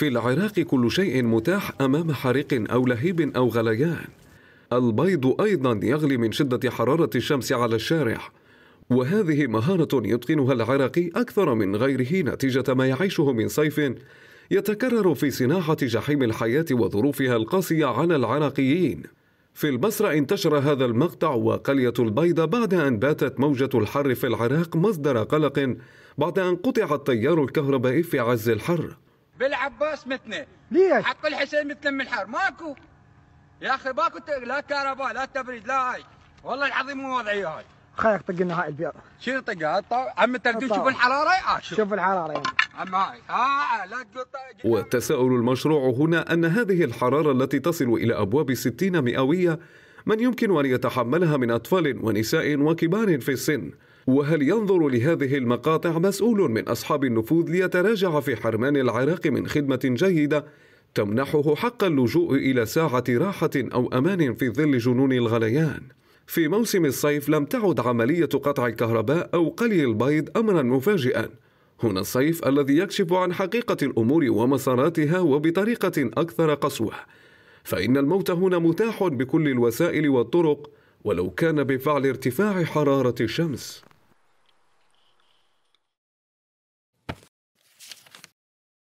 في العراق كل شيء متاح امام حريق او لهيب او غليان البيض ايضا يغلي من شده حراره الشمس على الشارع وهذه مهاره يتقنها العراقي اكثر من غيره نتيجه ما يعيشه من صيف يتكرر في صناعه جحيم الحياه وظروفها القاسيه على العراقيين في البصرة انتشر هذا المقطع وقلية البيضة بعد أن باتت موجة الحر في العراق مصدر قلق بعد أن قطع التيار الكهربائي في عز الحر بالعباس متنا ليش؟ حق الحسين مثل من الحر ماكو يا اخي ماكو لا كهرباء لا تبريد لا هاي والله العظيم مو وضعيه هاي خليك طق لنا هاي البيض شنو طقها عم تردون شوف الحراره آه شوف الحراره يعني. عم هاي ها آه، لا والتساؤل المشروع هنا ان هذه الحراره التي تصل الى ابواب 60 مئويه من يمكن ان يتحملها من اطفال ونساء وكبار في السن وهل ينظر لهذه المقاطع مسؤول من أصحاب النفوذ ليتراجع في حرمان العراق من خدمة جيدة تمنحه حق اللجوء إلى ساعة راحة أو أمان في ظل جنون الغليان؟ في موسم الصيف لم تعد عملية قطع الكهرباء أو قلي البيض أمرا مفاجئا هنا الصيف الذي يكشف عن حقيقة الأمور ومساراتها وبطريقة أكثر قسوة فإن الموت هنا متاح بكل الوسائل والطرق ولو كان بفعل ارتفاع حرارة الشمس